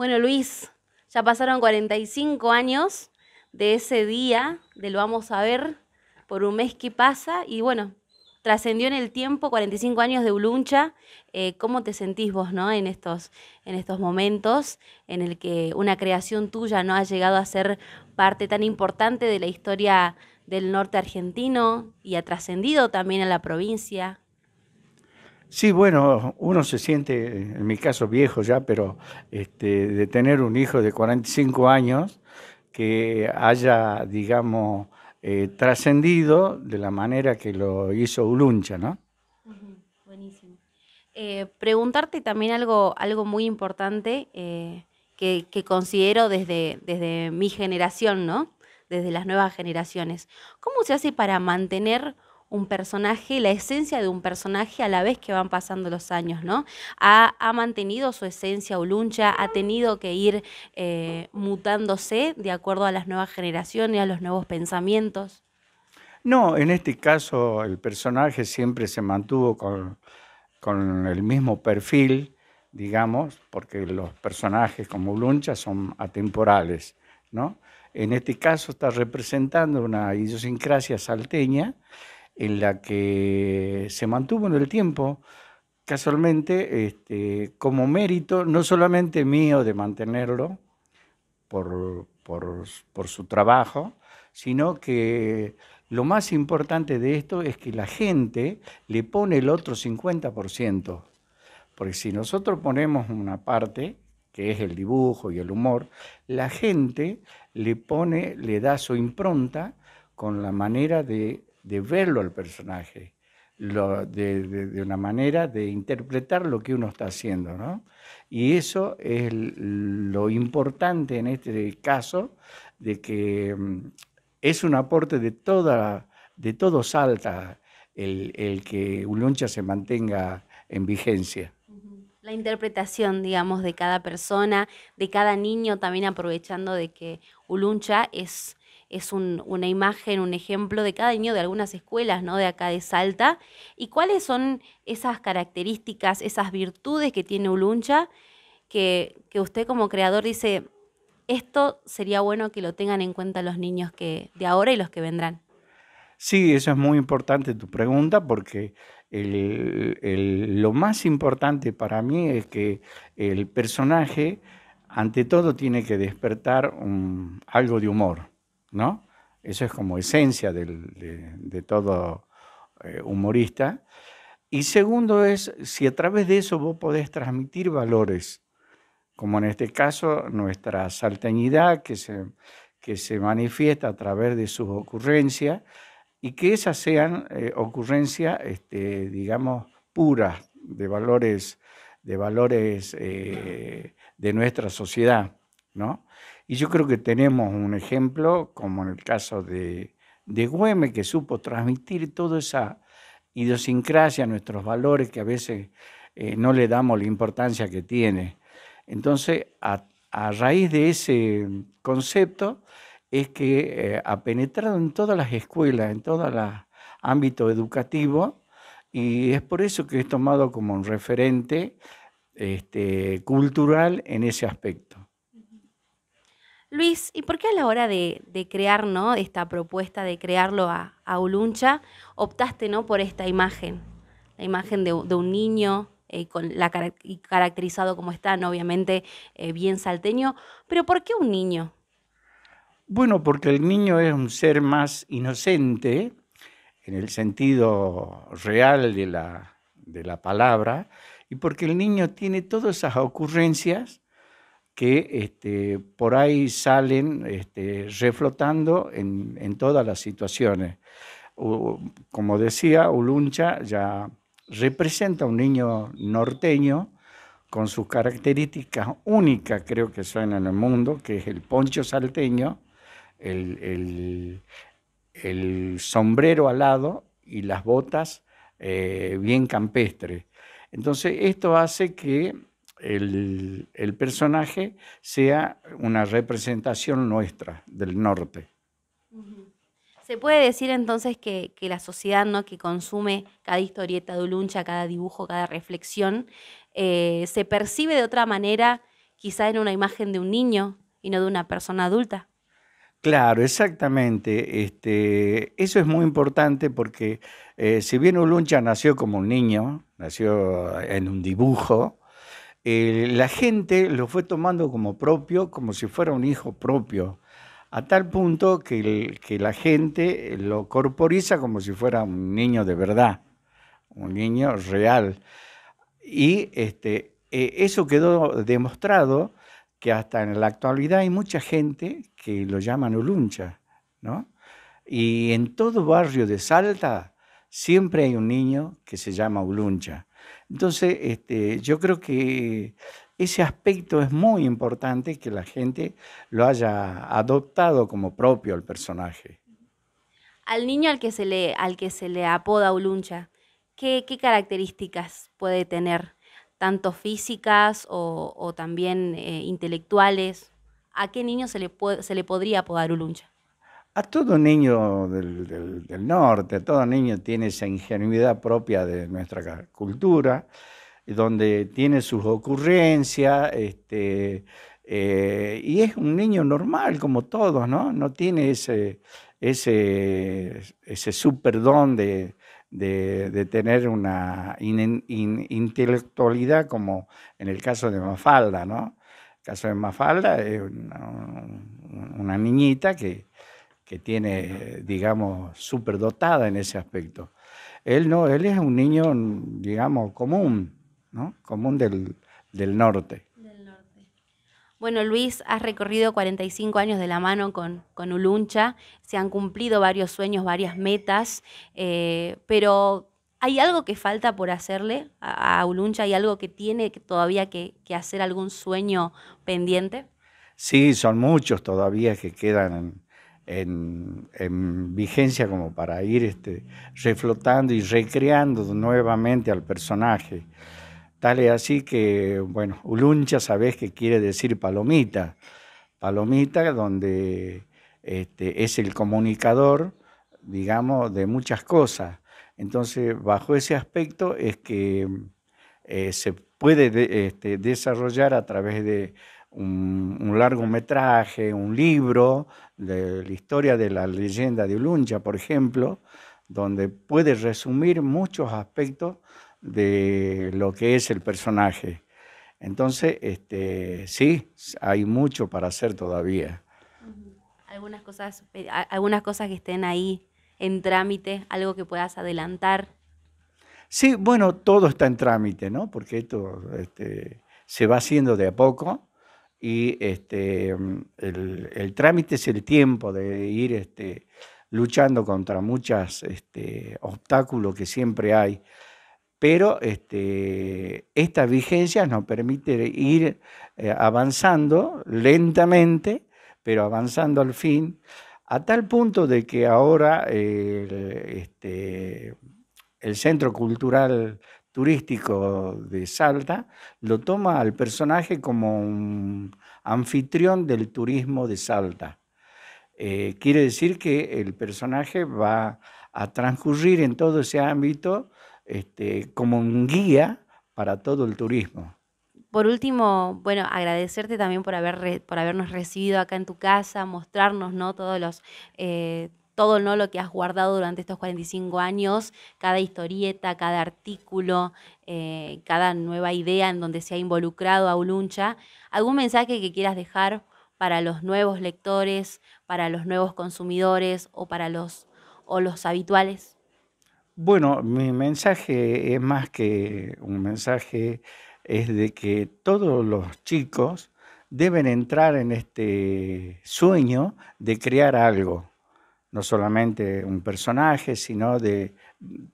Bueno, Luis, ya pasaron 45 años de ese día, de lo vamos a ver, por un mes que pasa, y bueno, trascendió en el tiempo 45 años de Uluncha. Eh, ¿Cómo te sentís vos ¿no? en, estos, en estos momentos en el que una creación tuya no ha llegado a ser parte tan importante de la historia del norte argentino y ha trascendido también a la provincia? Sí, bueno, uno se siente, en mi caso viejo ya, pero este, de tener un hijo de 45 años que haya, digamos, eh, trascendido de la manera que lo hizo Uluncha, ¿no? buenísimo. Eh, preguntarte también algo, algo muy importante eh, que, considero desde, desde mi generación, ¿no? Desde las nuevas generaciones. ¿Cómo se hace para mantener un personaje, la esencia de un personaje a la vez que van pasando los años, ¿no? Ha, mantenido su esencia Uluncha, ha tenido que ir eh, mutándose de acuerdo a las nuevas generaciones, a los nuevos pensamientos. No, en este caso el personaje siempre se mantuvo con, con el mismo perfil, digamos, porque los personajes como Uluncha son atemporales, ¿no? En este caso está representando una idiosincrasia salteña en la que se mantuvo en el tiempo, casualmente, este, como mérito, no solamente mío de mantenerlo por, por su trabajo, sino que lo más importante de esto es que la gente le pone el otro 50%, porque si nosotros ponemos una parte, que es el dibujo y el humor, la gente le pone, le da su impronta con la manera de de verlo al personaje, de, una manera de interpretar lo que uno está haciendo. ¿no? Y eso es lo importante en este caso, de que mm, es un aporte de, toda, de todo Salta el, el que Uluncha se mantenga en vigencia la interpretación, digamos, de cada persona, de cada niño, también aprovechando de que Uluncha es es una imagen, un ejemplo de cada niño de algunas escuelas, ¿no? De acá de Salta. ¿Y cuáles son esas características, esas virtudes que tiene Uluncha que, que usted como creador dice, esto sería bueno que lo tengan en cuenta los niños que de ahora y los que vendrán? Sí, eso es muy importante tu pregunta porque lo más importante para mí es que el personaje, ante todo, tiene que despertar algo de humor. ¿no? Eso es como esencia de, todo eh, humorista. Y segundo es, si a través de eso vos podés transmitir valores, como en este caso nuestra salteñidad que se, que se manifiesta a través de sus ocurrencias, y que esas sean eh, ocurrencias, este, digamos, puras de valores, de, valores eh, de nuestra sociedad, ¿no? Y yo creo que tenemos un ejemplo, como en el caso de, de Güeme, que supo transmitir toda esa idiosincrasia, nuestros valores que a veces eh, no le damos la importancia que tiene. Entonces, a, raíz de ese concepto es que eh, ha penetrado en todas las escuelas, en todos los ámbitos educativos, y es por eso que es tomado como un referente este, cultural en ese aspecto. Luis, ¿y por qué a la hora de, crear esta propuesta, de crearlo a, Uluncha, optaste ¿no? por esta imagen? La imagen de, un niño eh, con la, caracterizado como no, obviamente eh, bien salteño, pero ¿por qué un niño? Bueno, porque el niño es un ser más inocente, en el sentido real de la, de la palabra, y porque el niño tiene todas esas ocurrencias que este, por ahí salen este, reflotando en, todas las situaciones. Como decía, Uluncha ya representa un niño norteño con sus características únicas, creo que son en el mundo, que es el poncho salteño, el, sombrero alado y las botas eh, bien campestres. Entonces, esto hace que el, personaje sea una representación nuestra, del norte. ¿Se puede decir entonces que, la sociedad ¿no? que consume cada historieta de Uluncha, cada dibujo, cada reflexión, eh, se percibe de otra manera, quizá en una imagen de un niño y no de una persona adulta? Claro, exactamente. Este, eso es muy importante porque eh, si bien Uluncha nació como un niño, nació en un dibujo, la gente lo fue tomando como propio, como si fuera un hijo propio, a tal punto que, la gente lo corporiza como si fuera un niño de verdad, un niño real. Y este, eh, eso quedó demostrado que hasta en la actualidad hay mucha gente que lo llaman uluncha, ¿no? Y en todo barrio de Salta siempre hay un niño que se llama Uluncha. Entonces, este, yo creo que ese aspecto es muy importante que la gente lo haya adoptado como propio al personaje. Al niño al que se le, al que se le apoda Uluncha, ¿qué, características puede tener? Tanto físicas o, también eh, intelectuales. ¿A qué niño se le, se le podría apodar Uluncha? A todo niño del, del, norte, todo niño tiene esa ingenuidad propia de nuestra cultura, eh, donde tiene sus ocurrencias, este, eh, y es un niño normal como todos, ¿no? No tiene ese, ese, ese superdón de, de, tener una intelectualidad como en el caso de Mafalda, ¿no? El caso de Mafalda es una niñita que que tiene, digamos, súper dotada en ese aspecto. Él no, él es un niño, digamos, común, ¿no? Común del, norte. Bueno, Luis, has recorrido 45 años de la mano con, con Uluncha, se han cumplido varios sueños, varias metas, eh, pero ¿hay algo que falta por hacerle a, Uluncha? ¿Hay algo que tiene todavía que, que hacer algún sueño pendiente? Sí, son muchos todavía que quedan en, vigencia como para ir este, reflotando y recreando nuevamente al personaje. Tal es así que, bueno, Uluncha sabes que quiere decir palomita. Palomita donde este, es el comunicador, digamos, de muchas cosas. Entonces, bajo ese aspecto es que eh, se puede este, desarrollar a través de, un, largometraje, un libro de la historia de la leyenda de Uluncha, por ejemplo, donde puede resumir muchos aspectos de lo que es el personaje. Entonces, este, sí, hay mucho para hacer todavía. Algunas cosas, eh, algunas cosas que estén ahí en trámite, algo que puedas adelantar. Sí, bueno, todo está en trámite, Porque esto este, se va haciendo de a poco y este, mm, el, trámite es el tiempo de ir este, luchando contra muchos este, obstáculos que siempre hay, pero este, estas vigencias nos permite ir eh, avanzando lentamente, pero avanzando al fin, a tal punto de que ahora el este, Centro Cultural turístico de Salta lo toma al personaje como un anfitrión del turismo de Salta. Eh, quiere decir que el personaje va a transcurrir en todo ese ámbito este, como un guía para todo el turismo. Por último, bueno, agradecerte también por, haber por habernos recibido acá en tu casa, mostrarnos ¿no? todos los, eh, todo lo que has guardado durante estos 45 años, cada historieta, cada artículo, eh, cada nueva idea en donde se ha involucrado a Uluncha. ¿Algún mensaje que quieras dejar para los nuevos lectores, para los nuevos consumidores o para los, o los habituales? Bueno, mi mensaje es más que un mensaje, es de que todos los chicos deben entrar en este sueño de crear algo no solamente un personaje, sino de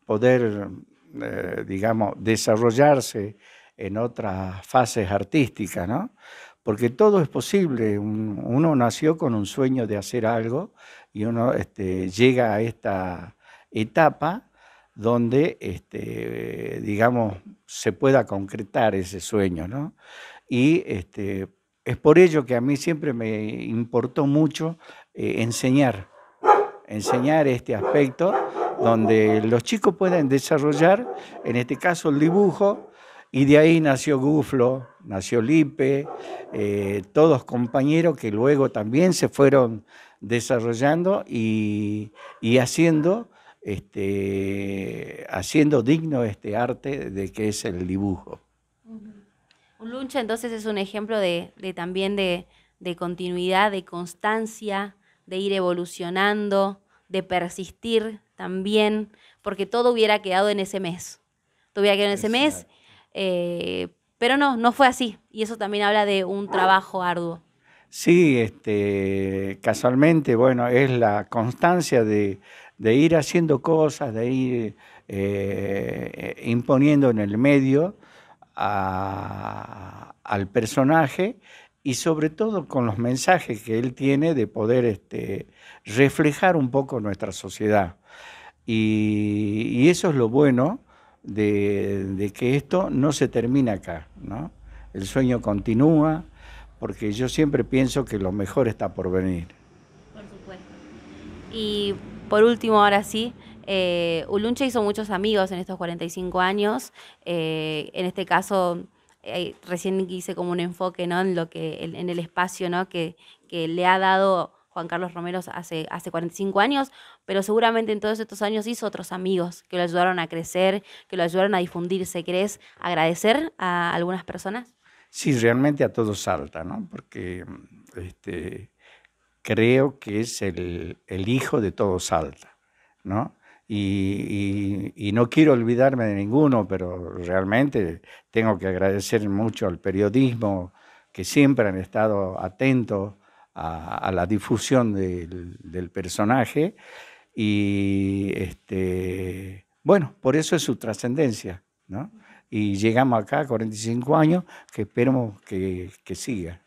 poder, eh, digamos, desarrollarse en otras fases artísticas, ¿no? Porque todo es posible, uno nació con un sueño de hacer algo y uno este, llega a esta etapa donde, este, digamos, se pueda concretar ese sueño, ¿no? Y este, es por ello que a mí siempre me importó mucho eh, enseñar enseñar este aspecto donde los chicos pueden desarrollar, en este caso, el dibujo, y de ahí nació Guflo, nació Lipe, eh, todos compañeros que luego también se fueron desarrollando y, haciendo, este, haciendo digno este arte de que es el dibujo. Un lunch entonces es un ejemplo de, también de, de continuidad, de constancia, de ir evolucionando, de persistir también, porque todo hubiera quedado en ese mes. Todo hubiera quedado en ese mes, eh, pero no, no fue así. Y eso también habla de un trabajo arduo. Sí, este, casualmente, bueno, es la constancia de, ir haciendo cosas, de ir eh, imponiendo en el medio al personaje y sobre todo con los mensajes que él tiene de poder este, reflejar un poco nuestra sociedad. Y, eso es lo bueno de, que esto no se termina acá, ¿no? El sueño continúa, porque yo siempre pienso que lo mejor está por venir. Por supuesto. Y por último, ahora sí, eh, Ulunche hizo muchos amigos en estos 45 años, eh, en este caso eh, recién hice como un enfoque en, lo que, en, el espacio ¿no? que, le ha dado Juan Carlos Romero hace, hace 45 años, pero seguramente en todos estos años hizo otros amigos que lo ayudaron a crecer, que lo ayudaron a difundirse. ¿Querés agradecer a algunas personas? Sí, realmente a todos salta, ¿no? Porque este, creo que es el, el hijo de todos salta, ¿no? y, no quiero olvidarme de ninguno, pero realmente tengo que agradecer mucho al periodismo que siempre han estado atentos a, la difusión del, personaje y este, bueno, por eso es su trascendencia, Y llegamos acá, 45 años, que esperemos que siga.